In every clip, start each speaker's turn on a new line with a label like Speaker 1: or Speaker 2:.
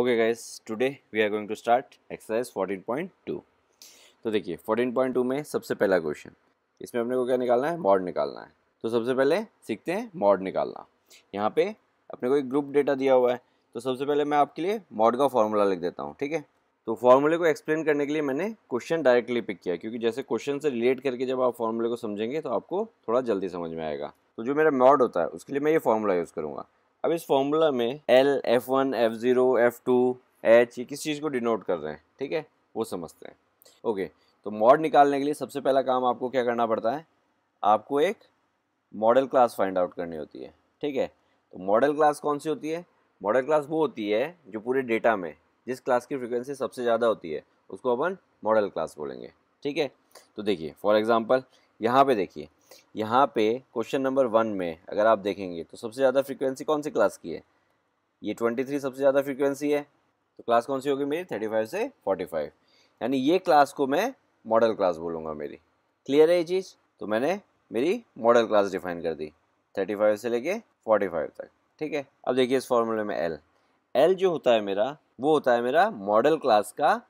Speaker 1: Okay guys today we are going to start exercise 14.2 तो देखिए 14.2 में सबसे पहला क्वेश्चन इसमें अपने को क्या निकालना है मॉड निकालना है तो सबसे पहले सीखते हैं मॉड निकालना यहाँ पे अपने को एक ग्रुप डेटा दिया हुआ है तो सबसे पहले मैं आपके लिए मॉड का फॉर्मूला लिख देता हूँ ठीक है तो फॉर्मूले को एक्सप्लेन करने के लिए मैंने क्वेश्चन डायरेक्टली पिक किया क्योंकि जैसे क्वेश्चन से रिलेट करके जब आप फॉर्मूले को समझेंगे तो आपको थोड़ा जल्दी समझ में आएगा तो जो मेरा मॉड होता है उसके लिए मैं ये फॉर्मूला यूज़ करूँगा अब इस फॉर्मूला में L F one F zero F two H ये किस चीज़ को डिनोट कर रहे हैं ठीक है वो समझते हैं ओके तो मॉड निकालने के लिए सबसे पहला काम आपको क्या करना पड़ता है आपको एक मॉडल क्लास फाइंड आउट करनी होती है ठीक है तो मॉडल क्लास कौन सी होती है मॉडल क्लास वो होती है जो पूरे डेटा में जिस क्लास की फ्रिक्वेंसी सबसे ज़्यादा होती है उसको अपन मॉडल क्लास बोलेंगे ठीक है तो देखिए फॉर एग्ज़ाम्पल यहाँ पर देखिए यहाँ पे क्वेश्चन नंबर वन में अगर आप देखेंगे तो सबसे ज़्यादा फ्रीक्वेंसी कौन सी क्लास की है ये ट्वेंटी थ्री सबसे ज़्यादा फ्रीक्वेंसी है तो क्लास कौन सी होगी मेरी थर्टी फाइव से फोर्टी फाइव यानी ये क्लास को मैं मॉडल क्लास बोलूँगा मेरी क्लियर है ये चीज़ तो मैंने मेरी मॉडल क्लास डिफाइन कर दी थर्टी फाइव से लेके फोर्टी फाइव तक ठीक है अब देखिए इस फॉर्मूले में एल एल जो होता है मेरा वो होता है मेरा मॉडल क्लास का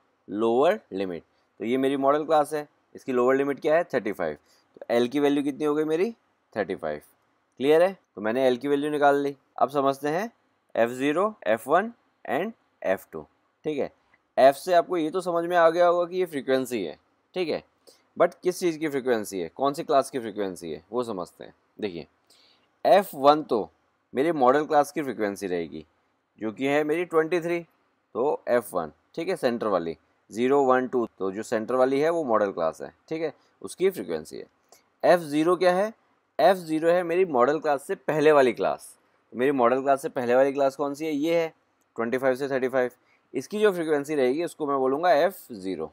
Speaker 1: लोअर लिमिट तो ये मेरी मॉडल क्लास है इसकी लोअर लिमिट क्या है थर्टी फाइव तो एल की वैल्यू कितनी हो गई मेरी थर्टी फाइव क्लियर है तो मैंने एल की वैल्यू निकाल ली अब समझते हैं F zero F one and F two ठीक है एफ़ से आपको ये तो समझ में आ गया होगा कि ये फ्रीक्वेंसी है ठीक है बट किस चीज़ की फ्रीक्वेंसी है कौन सी क्लास की फ्रीक्वेंसी है वो समझते हैं देखिए एफ़ वन तो मेरी मॉडल क्लास की फ्रीक्वेंसी रहेगी जो कि है मेरी ट्वेंटी थ्री तो एफ़ वन ठीक है सेंटर वाली ज़ीरो वन टू तो जो सेंटर वाली है वो मॉडल क्लास है ठीक है उसकी फ्रीक्वेंसी है एफ़ ज़ीरो क्या है एफ़ ज़ीरो है मेरी मॉडल क्लास से पहले वाली क्लास मेरी मॉडल क्लास से पहले वाली क्लास कौन सी है ये है ट्वेंटी फाइव से थर्टी फाइव इसकी जो फ्रिक्वेंसी रहेगी उसको मैं बोलूँगा एफ़ ज़ीरो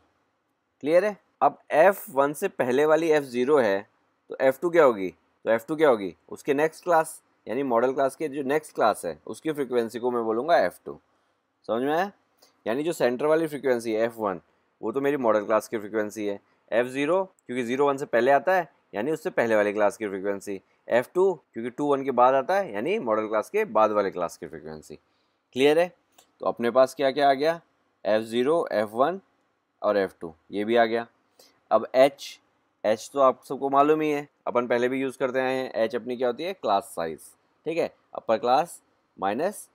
Speaker 1: क्लियर है अब एफ़ वन से पहले वाली एफ़ ज़ीरो है तो एफ़ टू क्या होगी तो एफ़ टू क्या होगी उसके नेक्स्ट क्लास यानी मॉडल क्लास के जो नेक्स्ट क्लास है उसकी फ्रिक्वेंसी को मैं बोलूँगा एफ़ टू समझ में आया यानी जो सेंटर वाली फ्रिक्वेंसी है एफ़ वन वो तो मेरी मॉडल क्लास की फ्रिक्वेंसी है एफ़ ज़ीरो क्योंकि ज़ीरो वन से पहले आता है यानी उससे पहले वाले क्लास की फ्रिक्वेंसी एफ टू क्योंकि टू वन के बाद आता है यानी मॉडल क्लास के बाद वाले क्लास की फ्रिक्वेंसी क्लियर है तो अपने पास क्या क्या आ गया एफ़ ज़ीरो एफ़ वन और एफ़ टू ये भी आ गया अब एच एच तो आप सबको मालूम ही है अपन पहले भी यूज़ करते आए हैं एच अपनी क्या होती है क्लास साइज़ ठीक है upper class minus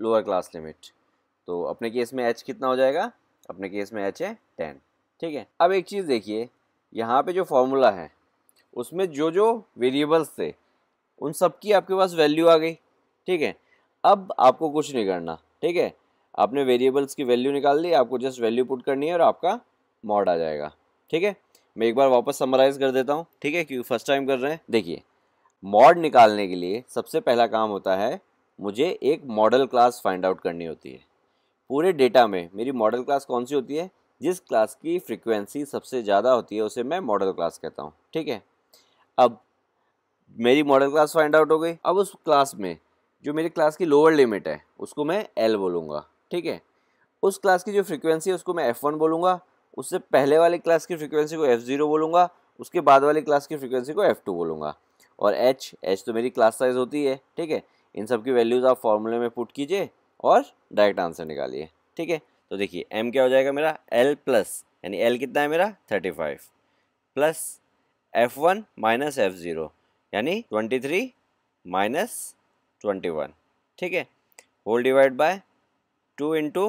Speaker 1: lower class limit तो अपने केस में एच कितना हो जाएगा अपने केस में एच है टेन ठीक है अब एक चीज़ देखिए यहाँ पे जो फॉर्मूला है उसमें जो जो वेरिएबल्स थे उन सब की आपके पास वैल्यू आ गई ठीक है अब आपको कुछ नहीं करना ठीक है आपने वेरिएबल्स की वैल्यू निकाल दी आपको जस्ट वैल्यू पुट करनी है और आपका मॉड आ जाएगा ठीक है मैं एक बार वापस समराइज़ कर देता हूँ ठीक है क्योंकि फर्स्ट टाइम कर रहे हैं देखिए मॉड निकालने के लिए सबसे पहला काम होता है मुझे एक मॉडल क्लास फाइंड आउट करनी होती है पूरे डेटा में मेरी मॉडल क्लास कौन सी होती है जिस क्लास की फ्रिक्वेंसी सबसे ज़्यादा होती है उसे मैं मॉडल क्लास कहता हूँ ठीक है अब मेरी मॉडल क्लास फाइंड आउट हो गई अब उस क्लास में जो मेरी क्लास की लोअर लिमिट है उसको मैं एल बोलूँगा ठीक है उस क्लास की जो फ्रिक्वेंसी है उसको मैं एफ़ वन बोलूँगा उससे पहले वाली क्लास की फ्रिक्वेंसी को एफ़ ज़ीरो बोलूँगा उसके बाद वाली क्लास की फ्रिक्वेंसी को एफ़ टू बोलूँगा और एच एच तो मेरी क्लास साइज होती है ठीक है इन सब की वैल्यूज़ आप फॉर्मूले में पुट कीजिए और डायरेक्ट आंसर निकालिए ठीक है तो देखिए एम क्या हो जाएगा मेरा एल प्लस यानी एल कितना है मेरा thirty five plus F one minus F zero यानी twenty three minus twenty one ठीक है whole divide by two into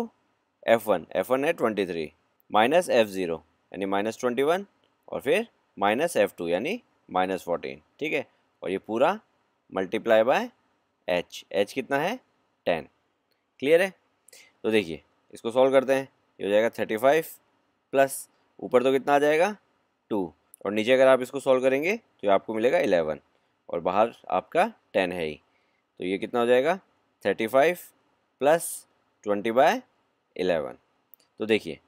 Speaker 1: F one F one है twenty three minus F zero यानी माइनस ट्वेंटी वन और फिर माइनस एफ टू यानी minus fourteen ठीक है और ये पूरा मल्टीप्लाई बाय एच एच कितना है टेन क्लियर है तो देखिए इसको सॉल्व करते हैं ये हो जाएगा थर्टी फाइव प्लस ऊपर तो कितना आ जाएगा टू और नीचे अगर आप इसको सॉल्व करेंगे तो आपको मिलेगा एलेवन और बाहर आपका टेन है ही तो ये कितना हो जाएगा thirty five plus twenty by eleven तो देखिए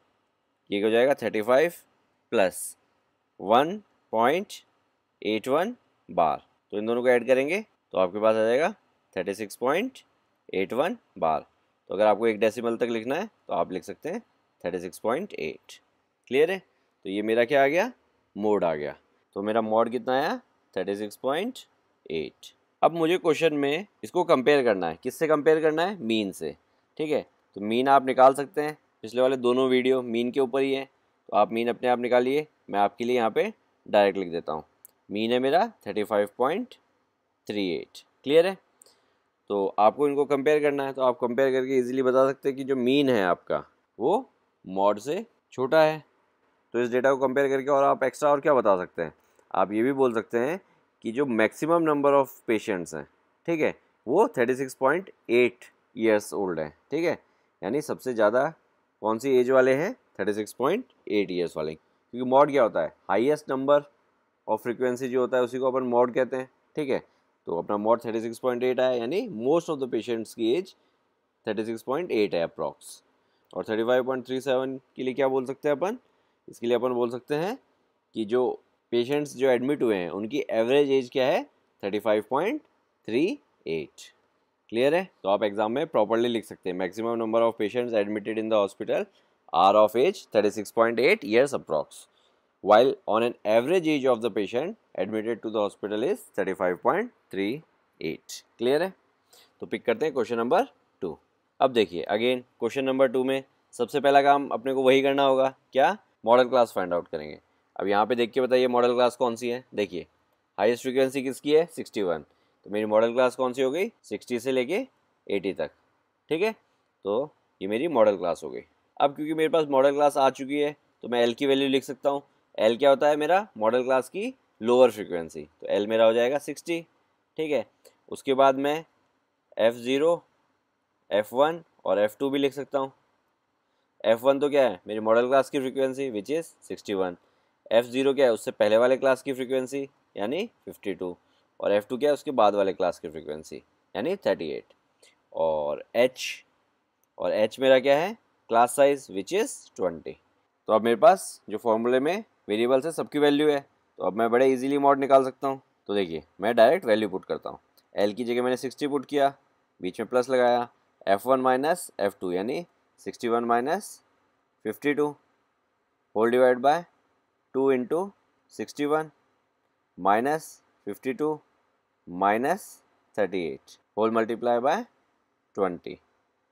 Speaker 1: ये हो जाएगा thirty five plus one point eight one bar तो इन दोनों को ऐड करेंगे तो आपके पास आ जाएगा thirty six point eight one bar तो अगर आपको एक डेसिमल तक लिखना है तो आप लिख सकते हैं thirty six point eight clear है तो ये मेरा क्या आ गया मोड आ गया तो मेरा मोड कितना आया थर्टी सिक्स पॉइंट एट अब मुझे क्वेश्चन में इसको कंपेयर करना है किससे कंपेयर करना है मीन से ठीक है तो मीन आप निकाल सकते हैं पिछले वाले दोनों वीडियो मीन के ऊपर ही है तो आप मीन अपने आप निकालिए मैं आपके लिए यहाँ पे डायरेक्ट लिख देता हूँ मीन है मेरा thirty five point three eight clear है तो आपको इनको कंपेयर करना है तो आप कंपेयर करके इजीली बता सकते हैं कि जो मीन है आपका वो मॉड से छोटा है तो इस डेटा को कंपेयर करके और आप एक्स्ट्रा और क्या बता सकते हैं आप ये भी बोल सकते हैं कि जो मैक्सिमम नंबर ऑफ पेशेंट्स हैं ठीक है वो thirty six point eight years old है ठीक है यानी सबसे ज़्यादा कौन सी एज वाले हैं thirty six point eight years वाले क्योंकि मॉड क्या होता है हाईएस्ट नंबर ऑफ फ्रीक्वेंसी जो होता है उसी को अपन मॉड कहते हैं ठीक है तो अपना mode thirty six point eight आया यानी मोस्ट ऑफ द पेशेंट्स की age thirty six point eight है अप्रॉक्स और thirty five point three seven के लिए क्या बोल सकते हैं अपन इसके लिए अपन बोल सकते हैं कि जो पेशेंट्स जो एडमिट हुए हैं उनकी एवरेज एज क्या है thirty five point three eight clear है तो आप एग्जाम में प्रॉपरली लिख सकते हैं maximum number of patients admitted in the hospital are of age thirty six point eight years approx age of the patient admitted to the hospital is thirty five point three eight clear है तो pick करते हैं question number two अब देखिए again question number two में सबसे पहला काम अपने को वही करना होगा क्या मॉडल क्लास फाइंड आउट करेंगे अब यहाँ पे देख के बताइए मॉडल क्लास कौन सी है देखिए हाईएस्ट फ्रीक्वेंसी किसकी है 61 तो मेरी मॉडल क्लास कौन सी हो गई 60 से लेके 80 तक ठीक है तो ये मेरी मॉडल क्लास हो गई अब क्योंकि मेरे पास मॉडल क्लास आ चुकी है तो मैं एल की वैल्यू लिख सकता हूँ एल क्या होता है मेरा मॉडल क्लास की लोअर फ्रिक्वेंसी तो एल मेरा हो जाएगा सिक्सटी ठीक है उसके बाद मैं एफ़ ज़ीरो एफ़ वन और एफ़ टू भी लिख सकता हूँ एफ़ वन तो क्या है मेरी मॉडल क्लास की frequency which is sixty one F zero क्या है उससे पहले वाले क्लास की फ्रीक्वेंसी यानी फिफ्टी टू और एफ़ टू क्या है उसके बाद वाले क्लास की फ्रीक्वेंसी यानी थर्टी एट और एच और एच मेरा क्या है class size which is twenty तो अब मेरे पास जो फॉर्मूले में वेरिएबल्स है सबकी वैल्यू है तो अब मैं बड़े इजीली मॉड निकाल सकता हूँ तो देखिए मैं डायरेक्ट वैल्यू पुट करता हूँ एल की जगह मैंने सिक्सटी पुट किया बीच में प्लस लगाया F one minus F two यानी sixty one minus fifty two whole divide by two into sixty one minus fifty two minus thirty eight whole multiply by twenty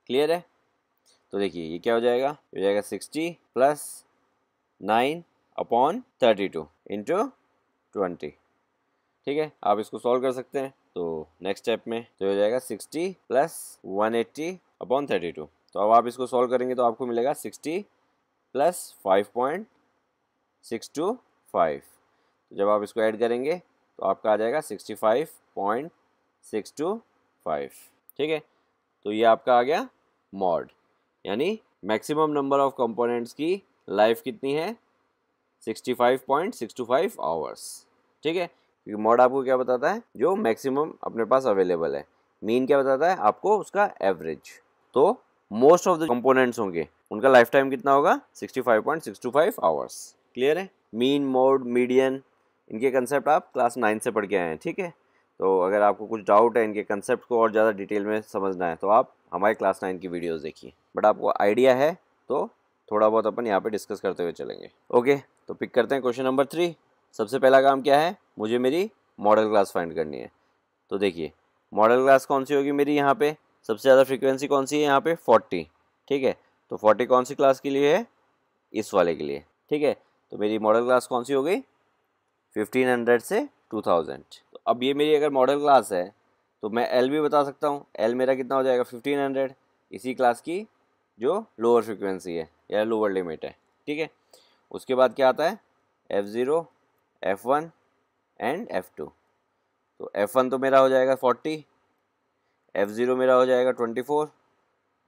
Speaker 1: clear है तो देखिए ये क्या हो जाएगा हो जाएगा sixty plus nine upon thirty two into twenty ठीक है आप इसको सॉल्व कर सकते हैं तो नेक्स्ट स्टेप में तो हो जाएगा sixty plus one eighty upon thirty two तो अब आप इसको सॉल्व करेंगे तो आपको मिलेगा sixty plus five point six two five जब आप इसको ऐड करेंगे तो आपका आ जाएगा sixty five point six two five ठीक है तो ये आपका आ गया मॉड यानी मैक्सिमम नंबर ऑफ कंपोनेंट्स की लाइफ कितनी है sixty five point six two five hours ठीक है क्योंकि मॉड आपको क्या बताता है जो मैक्सिमम अपने पास अवेलेबल है मीन क्या बताता है आपको उसका एवरेज तो मोस्ट ऑफ द कंपोनेंट्स होंगे उनका लाइफ टाइम कितना होगा 65.625 आवर्स क्लियर है मीन मोड मीडियन इनके कंसेप्ट आप क्लास नाइन से पढ़ के आए हैं ठीक है तो अगर आपको कुछ डाउट है इनके कंसेप्ट को और ज़्यादा डिटेल में समझना है तो आप हमारे क्लास नाइन की वीडियोस देखिए बट आपको आइडिया है तो थोड़ा बहुत अपन यहाँ पे डिस्कस करते हुए चलेंगे ओके तो पिक करते हैं क्वेश्चन नंबर थ्री सबसे पहला काम क्या है मुझे मेरी मॉडल क्लास फाइंड करनी है तो देखिए मॉडल क्लास कौन सी होगी मेरी यहाँ पे सबसे ज़्यादा फ्रीक्वेंसी कौन सी है यहाँ पे 40 ठीक है तो 40 कौन सी क्लास के लिए है इस वाले के लिए ठीक है तो मेरी मॉडल क्लास कौन सी हो गई 1500 से 2000 तो अब ये मेरी अगर मॉडल क्लास है तो मैं एल भी बता सकता हूँ एल मेरा कितना हो जाएगा 1500 इसी क्लास की जो लोअर फ्रिक्वेंसी है या लोअर लिमिट है ठीक है उसके बाद क्या आता है F zero F one and F two तो एफ़ वन तो मेरा हो जाएगा फोर्टी एफ़ ज़ीरो मेरा हो जाएगा ट्वेंटी फोर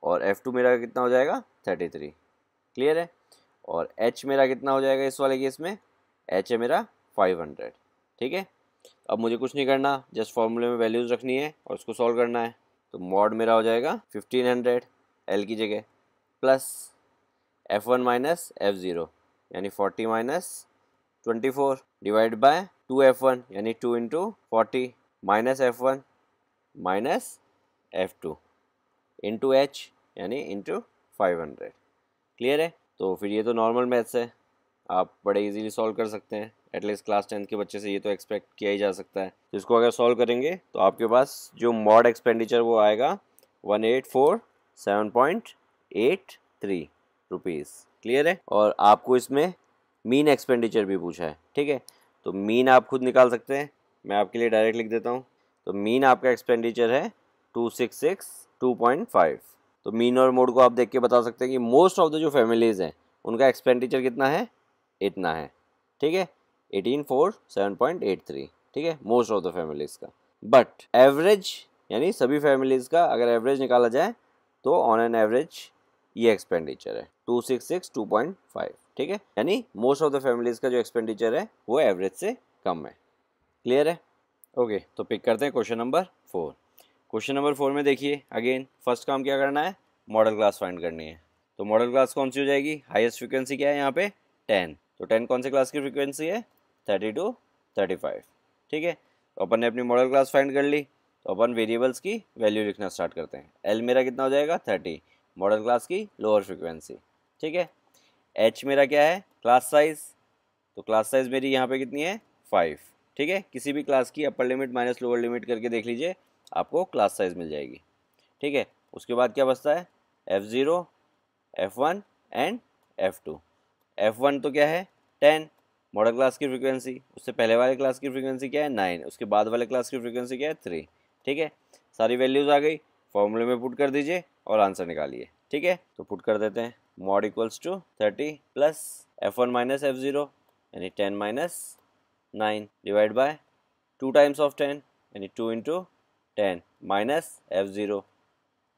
Speaker 1: और एफ़ टू मेरा कितना हो जाएगा थर्टी थ्री क्लियर है और एच मेरा कितना हो जाएगा इस वाले केस में एच है मेरा फाइव हंड्रेड ठीक है अब मुझे कुछ नहीं करना जस्ट फॉर्मूले में वैल्यूज़ रखनी है और उसको सॉल्व करना है तो मॉड मेरा हो जाएगा फिफ्टीन हंड्रेड एल की जगह plus F one minus F zero यानी forty minus twenty four divide by two F one यानी two into forty minus F one minus F two into H यानी इंटू फाइव हंड्रेड क्लियर है तो फिर ये तो नॉर्मल मैथ्स है आप बड़े इजीली सॉल्व कर सकते हैं एटलीस्ट क्लास टेंथ के बच्चे से ये तो एक्सपेक्ट किया ही जा सकता है तो इसको अगर सॉल्व करेंगे तो आपके पास जो मॉड एक्सपेंडिचर वो आएगा one eight four seven point eight three rupees clear है और आपको इसमें मीन एक्सपेंडिचर भी पूछा है ठीक है तो मीन आप खुद निकाल सकते हैं मैं आपके लिए डायरेक्ट लिख देता हूँ तो मीन आपका एक्सपेंडिचर है two six six two point five तो मीन और मोड को आप देख के बता सकते हैं कि मोस्ट ऑफ द जो फैमिलीज़ हैं उनका एक्सपेंडिचर कितना है इतना है ठीक है eighteen four seven point eight three ठीक है मोस्ट ऑफ द फैमिलीज़ का बट एवरेज यानी सभी फैमिलीज़ का अगर एवरेज निकाला जाए तो ऑन एन एवरेज ये एक्सपेंडिचर है two six six two point five ठीक है यानी मोस्ट ऑफ द फैमिलीज़ का जो एक्सपेंडिचर है वो एवरेज से कम है क्लियर है ओके okay, तो पिक करते हैं question number four question number four में देखिए अगेन फर्स्ट काम क्या करना है मॉडल क्लास फाइंड करनी है तो मॉडल क्लास कौन सी हो जाएगी हाईएस्ट फ्रीक्वेंसी क्या है यहाँ पे टेन तो टेन कौन से क्लास की फ्रीक्वेंसी है थर्टी टू थर्टी फाइव ठीक है तो अपन ने अपनी मॉडल क्लास फाइंड कर ली तो अपन वेरिएबल्स की वैल्यू लिखना स्टार्ट करते हैं एल मेरा कितना हो जाएगा थर्टी मॉडल क्लास की लोअर फ्रिक्वेंसी ठीक है एच मेरा क्या है क्लास साइज़ तो क्लास साइज़ मेरी यहाँ पर कितनी है फाइव ठीक है किसी भी क्लास की upper limit minus lower limit करके देख लीजिए आपको क्लास साइज मिल जाएगी ठीक है उसके बाद क्या बचता है F zero F one and F two F one तो क्या है टेन मॉडल क्लास की फ्रीक्वेंसी उससे पहले वाले क्लास की फ्रीक्वेंसी क्या है नाइन उसके बाद वाले क्लास की फ्रीक्वेंसी क्या है थ्री ठीक है सारी वैल्यूज़ आ गई फॉर्मूले में पुट कर दीजिए और आंसर निकालिए ठीक है तो पुट कर देते हैं mode equals to thirty plus F one minus F zero यानी ten minus nine divide by two times of ten यानी two into ten minus F zero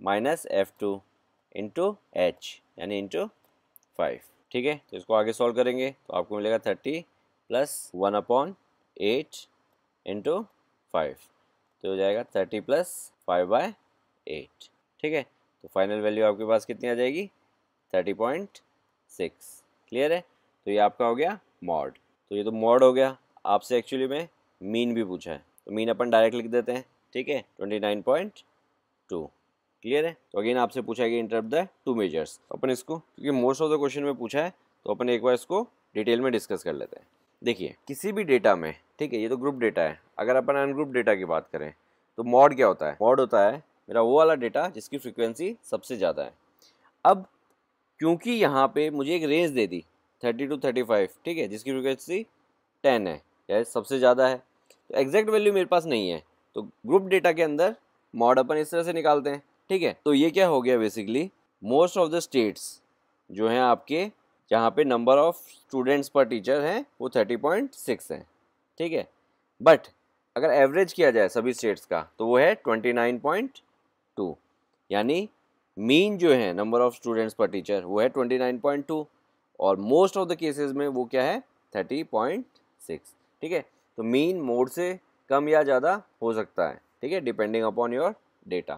Speaker 1: minus F two into H यानी into five ठीक है तो इसको आगे solve करेंगे तो आपको मिलेगा thirty plus one upon eight into five तो हो जाएगा thirty plus five by eight ठीक है तो फाइनल वैल्यू आपके पास कितनी आ जाएगी थर्टी पॉइंट सिक्स क्लियर है तो ये आपका हो गया मॉड तो ये तो मॉड हो गया आपसे एक्चुअली में मीन भी पूछा है तो मीन अपन डायरेक्ट लिख देते हैं ठीक है twenty nine point two clear है तो अगेन आपसे पूछा गया इंटरप्ट द टू मेजर्स अपन इसको क्योंकि मोस्ट ऑफ द क्वेश्चन में पूछा है तो अपन एक बार इसको डिटेल में डिस्कस कर लेते हैं देखिए किसी भी डेटा में ठीक है ये तो ग्रुप डेटा है अगर अपन अनग्रुप डेटा की बात करें तो मॉड क्या होता है मॉड होता है मेरा वो वाला डेटा जिसकी फ्रिक्वेंसी सबसे ज़्यादा है अब क्योंकि यहाँ पे मुझे एक रेंज दे दी थर्टी टू थर्टी फाइव ठीक है जिसकी फ्रिक्वेंसी टेन है या सबसे ज़्यादा है तो एग्जैक्ट वैल्यू मेरे पास नहीं है तो ग्रुप डेटा के अंदर मॉड अपन इस तरह से निकालते हैं ठीक है तो ये क्या हो गया basically most of the states जो हैं आपके जहाँ पे number of students per teacher हैं वो थर्टी पॉइंट सिक्स हैं ठीक है बट अगर एवरेज किया जाए सभी स्टेट्स का तो वो है ट्वेंटी नाइन पॉइंट टू यानी मीन जो है number of students per teacher वो है ट्वेंटी नाइन पॉइंट टू और मोस्ट ऑफ द केसेस में वो क्या है थर्टी पॉइंट सिक्स ठीक है तो मीन मोड से कम या ज़्यादा हो सकता है ठीक है depending upon your data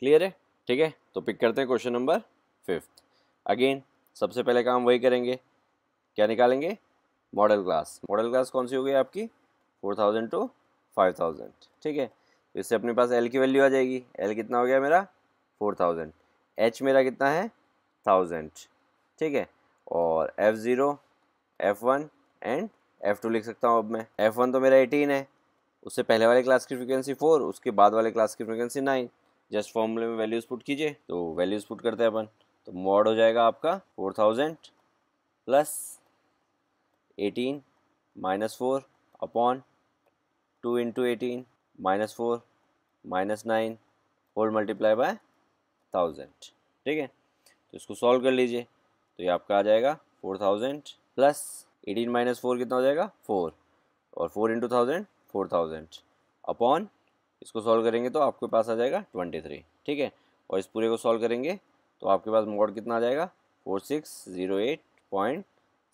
Speaker 1: clear है ठीक है तो पिक करते हैं क्वेश्चन नंबर फिफ्थ अगेन सबसे पहले काम वही करेंगे क्या निकालेंगे मॉडल क्लास मॉडल क्लास कौन सी हो गई आपकी four thousand to five thousand ठीक है तो इससे अपने पास एल की वैल्यू आ जाएगी एल कितना हो गया मेरा फोर थाउजेंड एच मेरा कितना है थाउजेंड ठीक है और F zero F one and F two लिख सकता हूँ अब मैं एफ़ वन तो मेरा एटीन है उससे पहले वाले क्लास की फ्रिक्वेंसी फोर उसके बाद वाले क्लास की फ्रिक्वेंसी नाइन जस्ट फॉर्मूले में वैल्यूज पुट कीजिए तो वैल्यूज पुट करते हैं अपन तो मॉड हो जाएगा आपका four thousand plus eighteen minus four upon two into eighteen minus four minus nine whole multiply by thousand ठीक है तो इसको सॉल्व कर लीजिए तो ये आपका आ जाएगा four thousand plus eighteen minus four कितना हो जाएगा फोर और four into thousand four thousand upon इसको सॉल्व करेंगे तो आपके पास आ जाएगा ट्वेंटी थ्री ठीक है और इस पूरे को सॉल्व करेंगे तो आपके पास मोड कितना आ जाएगा four six zero eight point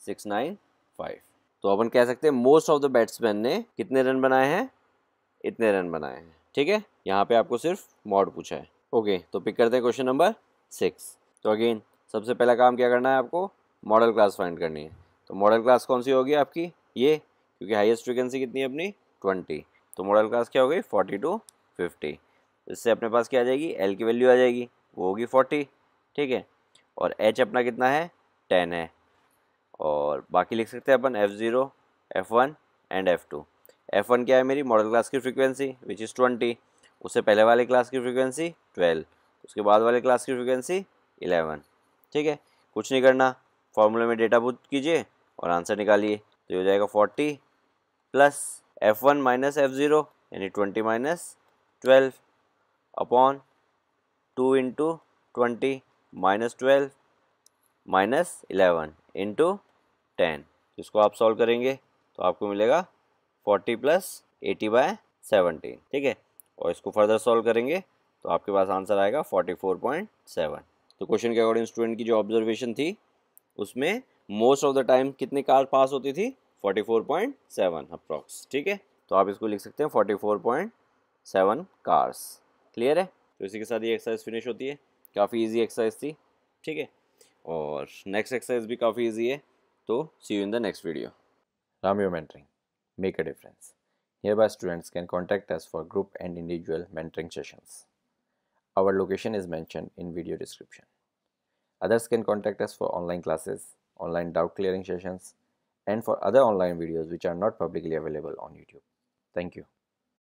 Speaker 1: six nine five तो अपन कह सकते हैं मोस्ट ऑफ द बैट्समैन ने कितने रन बनाए हैं इतने रन बनाए हैं ठीक है यहाँ पे आपको सिर्फ मॉड पूछा है ओके तो पिक करते हैं क्वेश्चन नंबर सिक्स तो अगेन सबसे पहला काम क्या करना है आपको मॉडल क्लास फाइंड करनी है तो मॉडल क्लास कौन सी होगी आपकी ये क्योंकि हाईएस्ट फ्रिक्वेंसी कितनी है अपनी ट्वेंटी तो मॉडल कास्ट क्या हो गई फोर्टी टू फिफ्टी इससे अपने पास क्या आ जाएगी एल की वैल्यू आ जाएगी वो होगी फोर्टी ठीक है और एच अपना कितना है टेन है और बाकी लिख सकते हैं अपन F zero F one and F two F one क्या है मेरी मॉडल क्लास की फ्रीक्वेंसी विच इज़ ट्वेंटी उससे पहले वाले क्लास की फ्रीक्वेंसी ट्वेल्व उसके बाद वाले क्लास की फ्रीक्वेंसी इलेवन ठीक है कुछ नहीं करना फॉर्मूले में डेटा पुट कीजिए और आंसर निकालिए तो ये हो जाएगा forty plus F one minus F zero यानी twenty minus twelve upon two into twenty minus twelve minus eleven into ten इसको आप सॉल्व करेंगे तो आपको मिलेगा forty plus eighty by seventeen ठीक है और इसको फर्दर सॉल्व करेंगे तो आपके पास आंसर आएगा फोर्टी फोर पॉइंट सेवन तो क्वेश्चन के अकॉर्डिंग स्टूडेंट की जो ऑब्जर्वेशन थी उसमें मोस्ट ऑफ द टाइम कितनी कार पास होती थी 44.7 अप्रॉक्स ठीक है तो आप इसको लिख सकते हैं forty four point seven cars clear है तो इसी के साथ ये एक्सरसाइज फिनिश होती है काफ़ी ईजी एक्सरसाइज थी ठीक है और नेक्स्ट एक्सरसाइज भी काफ़ी ईजी है तो see you in the next video राम रामयो mentoring make a difference here by students can contact us for group and individual mentoring session our location is mention in video description others can contact us for online classes online doubt clearing session and for other online videos which are not publicly available on YouTube. Thank you.